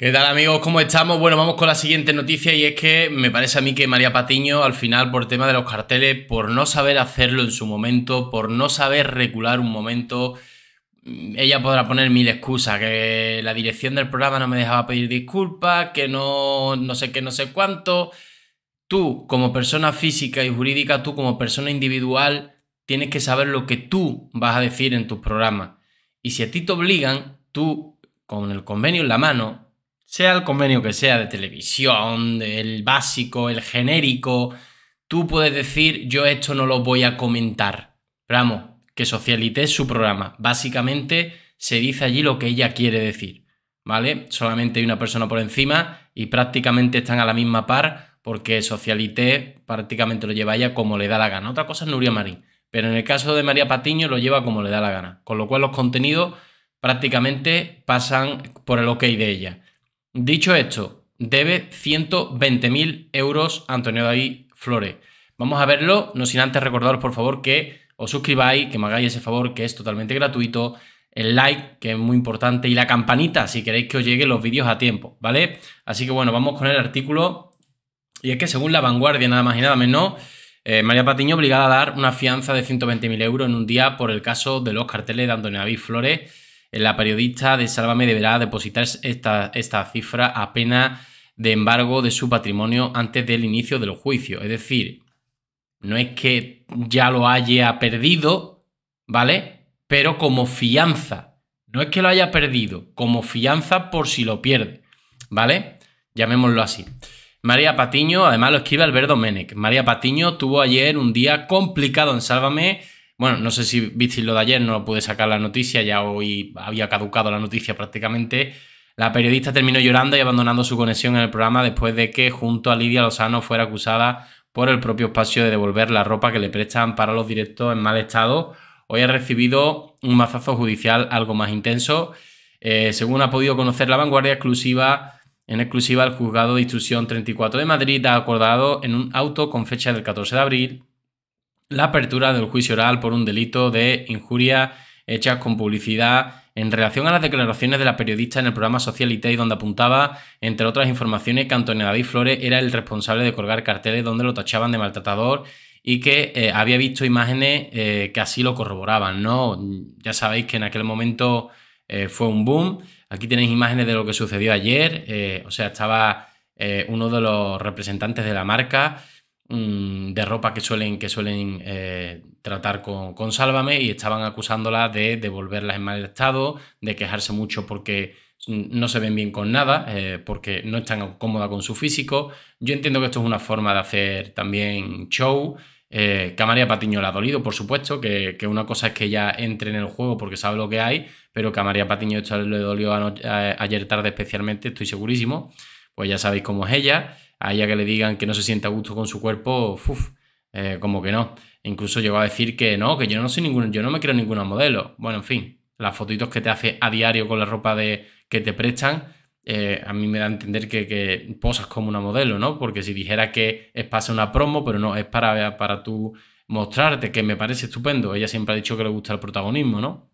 ¿Qué tal amigos? ¿Cómo estamos? Bueno, vamos con la siguiente noticia y es que me parece a mí que María Patiño al final por tema de los carteles, por no saber hacerlo en su momento, por no saber regular un momento, mm, ella podrá poner mil excusas, que la dirección del programa no me dejaba pedir disculpas, que no, no sé qué, no sé cuánto. Tú como persona física y jurídica, tú como persona individual, tienes que saber lo que tú vas a decir en tus programas. Y si a ti te obligan, tú con el convenio en la mano, sea el convenio que sea de televisión, el básico, el genérico, tú puedes decir yo esto no lo voy a comentar. Pero vamos, que Socialité es su programa. Básicamente se dice allí lo que ella quiere decir, ¿vale? Solamente hay una persona por encima y prácticamente están a la misma par porque Socialité prácticamente lo lleva ella como le da la gana. Otra cosa es Nuria Marín, pero en el caso de María Patiño lo lleva como le da la gana. Con lo cual los contenidos prácticamente pasan por el ok de ella. Dicho esto, debe 120.000 euros a Antonio David Flores. Vamos a verlo, no sin antes recordaros por favor que os suscribáis, que me hagáis ese favor que es totalmente gratuito, el like que es muy importante y la campanita si queréis que os lleguen los vídeos a tiempo, ¿vale? Así que bueno, vamos con el artículo y es que según la vanguardia, nada más y nada menos, eh, María Patiño obligada a dar una fianza de 120.000 euros en un día por el caso de los carteles de Antonio David Flores la periodista de Sálvame deberá depositar esta, esta cifra a pena de embargo de su patrimonio antes del inicio del juicio. Es decir, no es que ya lo haya perdido, ¿vale? Pero como fianza. No es que lo haya perdido, como fianza por si lo pierde, ¿vale? Llamémoslo así. María Patiño, además lo escribe Alberto Menec. María Patiño tuvo ayer un día complicado en Sálvame bueno, no sé si visteis lo de ayer, no pude sacar la noticia, ya hoy había caducado la noticia prácticamente. La periodista terminó llorando y abandonando su conexión en el programa después de que junto a Lidia Lozano fuera acusada por el propio espacio de devolver la ropa que le prestan para los directos en mal estado. Hoy ha recibido un mazazo judicial algo más intenso. Eh, según ha podido conocer la vanguardia exclusiva, en exclusiva, el juzgado de instrucción 34 de Madrid ha acordado en un auto con fecha del 14 de abril la apertura del juicio oral por un delito de injuria hecha con publicidad en relación a las declaraciones de la periodista en el programa Socialité, donde apuntaba, entre otras informaciones, que Antonio David Flores era el responsable de colgar carteles donde lo tachaban de maltratador y que eh, había visto imágenes eh, que así lo corroboraban, ¿no? Ya sabéis que en aquel momento eh, fue un boom. Aquí tenéis imágenes de lo que sucedió ayer, o sea, estaba uno de los representantes de la marca Mm, de ropa que suelen, que suelen eh, tratar con, Sálvame y estaban acusándola de devolverlas en mal estado, de quejarse mucho porque no se ven bien con nada, eh, porque no están cómoda con su físico. Yo entiendo que esto es una forma de hacer también show. Eh, que María Patiño la ha dolido, por supuesto, que, una cosa es que ella entre en el juego porque sabe lo que hay, pero que a María Patiño le dolió eh, ayer tarde especialmente, estoy segurísimo, pues ya sabéis cómo es ella a ella que le digan que no se siente a gusto con su cuerpo, eh, como que no. Incluso llegó a decir que no, que yo no soy ninguna, yo no me creo ninguna modelo. Bueno, en fin, las fotitos que te hace a diario con la ropa de, que te prestan, eh, a mí me da a entender que, posas como una modelo, ¿no? Porque si dijera que es para una promo, pero no, es para, para tú mostrarte, que me parece estupendo. Ella siempre ha dicho que le gusta el protagonismo, ¿no?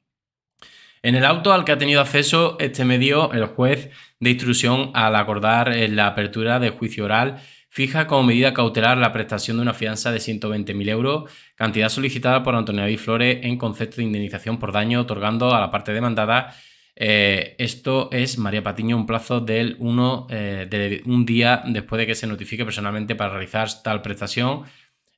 En el auto al que ha tenido acceso este medio, el juez de instrucción, al acordar eh, la apertura de juicio oral, fija como medida cautelar la prestación de una fianza de 120.000 euros, cantidad solicitada por Antonio David Flores en concepto de indemnización por daño, otorgando a la parte demandada, eh, esto es María Patiño, un plazo del 1 eh, de un día después de que se notifique personalmente para realizar tal prestación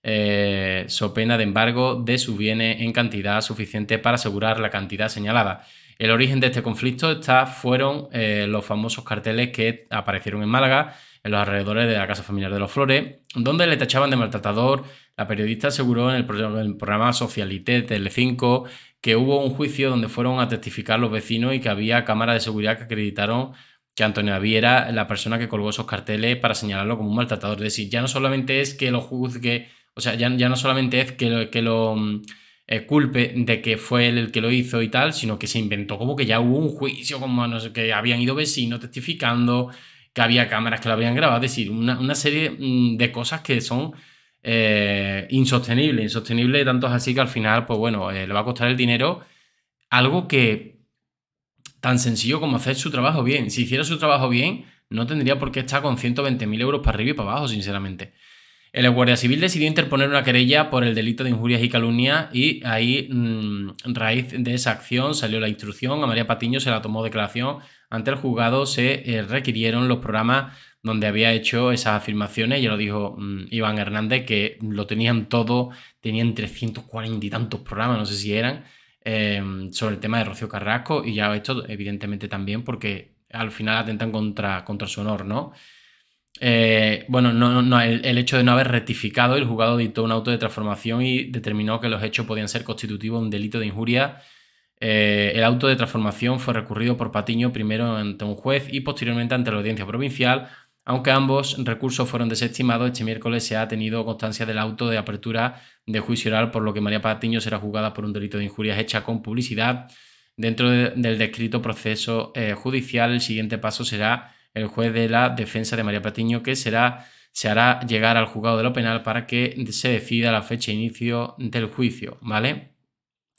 eh, so pena de embargo de sus bienes en cantidad suficiente para asegurar la cantidad señalada. El origen de este conflicto está, fueron eh, los famosos carteles que aparecieron en Málaga, en los alrededores de la Casa Familiar de los Flores, donde le tachaban de maltratador. La periodista aseguró en el, programa el programa Socialité Telecinco que hubo un juicio donde fueron a testificar los vecinos y que había cámaras de seguridad que acreditaron que Antonio Viera era la persona que colgó esos carteles para señalarlo como un maltratador. Es decir, ya no solamente es que lo juzgue o sea, ya, no solamente es que lo, que lo mm, eh, culpe de que fue él el que lo hizo y tal, sino que se inventó como que ya hubo un juicio, como que habían ido vecinos testificando, que había cámaras que lo habían grabado, es decir, una, serie mm, de cosas que son eh, insostenibles, insostenibles tanto así que al final, pues bueno, eh, le va a costar el dinero algo que tan sencillo como hacer su trabajo bien. Si hiciera su trabajo bien, no tendría por qué estar con 120.000 euros para arriba y para abajo, sinceramente. El Guardia Civil decidió interponer una querella por el delito de injurias y calumnia y ahí, a mm, raíz de esa acción, salió la instrucción. A María Patiño se la tomó declaración. Ante el juzgado se eh, requirieron los programas donde había hecho esas afirmaciones. Ya lo dijo mm, Iván Hernández, que lo tenían todo, tenían 340 y tantos programas, no sé si eran, em, sobre el tema de Rocío Carrasco. Y ya esto, evidentemente, también porque al final atentan contra, contra su honor, ¿no? Eh, bueno, no, no, el, hecho de no haber rectificado, el juzgado dictó un auto de transformación y determinó que los hechos podían ser constitutivos de un delito de injuria. Eh, el auto de transformación fue recurrido por Patiño primero ante un juez y posteriormente ante la audiencia provincial, aunque ambos recursos fueron desestimados, este miércoles se ha tenido constancia del auto de apertura de juicio oral, por lo que María Patiño será juzgada por un delito de injurias hecha con publicidad. Dentro del descrito proceso eh, judicial, el siguiente paso será el juez de la defensa de María Patiño, que será, se hará llegar al juzgado de lo penal para que se decida la fecha de inicio del juicio, ¿vale?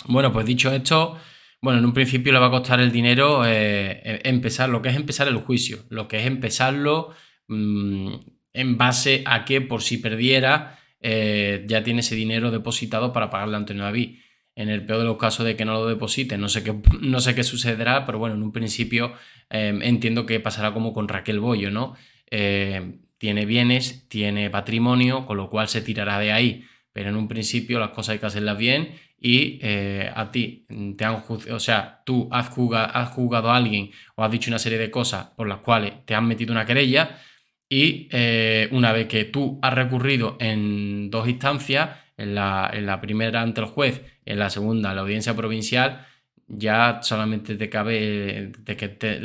Bueno, pues dicho esto, bueno, en un principio le va a costar el dinero eh, em-, empezar, lo que es empezar el juicio, lo que es empezarlo mm, en base a que por si perdiera, eh, ya tiene ese dinero depositado para pagarle a Antonio David en el peor de los casos de que no lo depositen. No sé qué, no sé qué sucederá, pero bueno, en un principio eh, entiendo que pasará como con Raquel Bollo, ¿no? Eh, tiene bienes, tiene patrimonio, con lo cual se tirará de ahí. Pero en un principio las cosas hay que hacerlas bien y eh, a ti te han o sea, tú has jugado, a alguien o has dicho una serie de cosas por las cuales te han metido una querella y una vez que tú has recurrido en dos instancias, en la primera ante el juez en la segunda, la audiencia provincial, ya solamente te cabe, eh, de que te,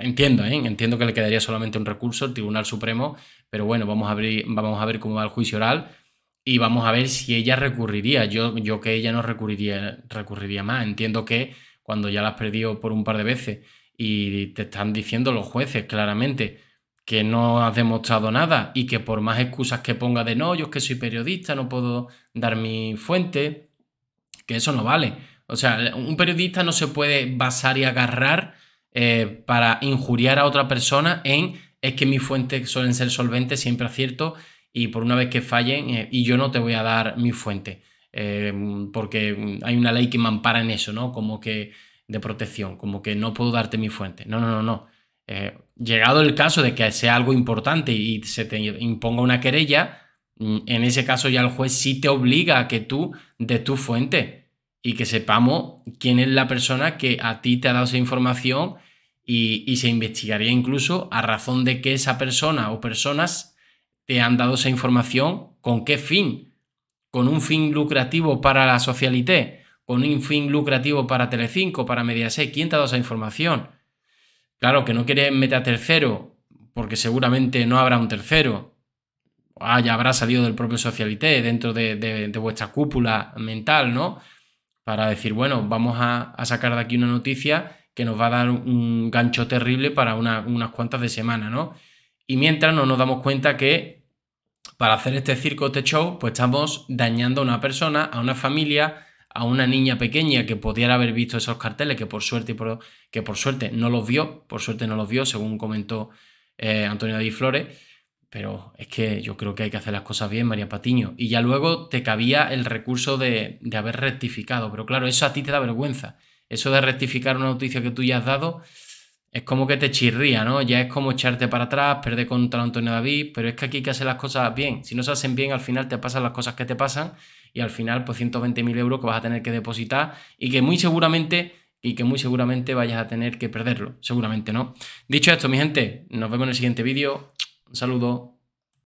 entiendo, ¿eh? entiendo que le quedaría solamente un recurso al Tribunal Supremo, pero bueno, vamos a, ver, vamos a ver cómo va el juicio oral y vamos a ver si ella recurriría. Yo, yo que ella no recurriría, recurriría más. Entiendo que cuando ya la has perdido por un par de veces y te están diciendo los jueces claramente que no has demostrado nada y que por más excusas que ponga de no, yo es que soy periodista, no puedo dar mi fuente, que eso no vale. O sea, un periodista no se puede basar y agarrar eh, para injuriar a otra persona en es que mis fuentes suelen ser solventes, siempre acierto, y por una vez que fallen, eh, y yo no te voy a dar mi fuente, em, porque hay una ley que me ampara en eso, ¿no? Como que de protección, como que no puedo darte mi fuente. No, no, no, no. Eh, llegado el caso de que sea algo importante y se te imponga una querella, Mm, en ese caso ya el juez sí te obliga a que tú de tu fuente y que sepamos quién es la persona que a ti te ha dado esa información y, se investigaría incluso a razón de que esa persona o personas te han dado esa información, con qué fin, con un fin lucrativo para la socialité, con un fin lucrativo para Telecinco, para Mediaset, ¿quién te ha dado esa información? Claro que no quieres meter a tercero, porque seguramente no habrá un tercero, ya habrá salido del propio Socialité, dentro de, vuestra cúpula mental, ¿no? Para decir, bueno, vamos a, sacar de aquí una noticia que nos va a dar un gancho terrible para unas cuantas de semana, ¿no? Y mientras no nos damos cuenta que para hacer este circo, este show, pues estamos dañando a una persona, a una familia, a una niña pequeña que pudiera haber visto esos carteles, que por suerte, que por suerte no los vio, por suerte no los vio, según comentó eh, Antonio Di Flores. Pero es que yo creo que hay que hacer las cosas bien, María Patiño. Y ya luego te cabía el recurso de, haber rectificado. Pero claro, eso a ti te da vergüenza. Eso de rectificar una noticia que tú ya has dado es como que te chirría, ¿no? Ya es como echarte para atrás, perder contra Antonio David, pero es que aquí hay que hacer las cosas bien. Si no se hacen bien, al final te pasan las cosas que te pasan y al final, pues 120.000 euros que vas a tener que depositar y que muy seguramente y que muy seguramente vayas a tener que perderlo. Seguramente no. Dicho esto, mi gente, nos vemos en el siguiente vídeo saludo.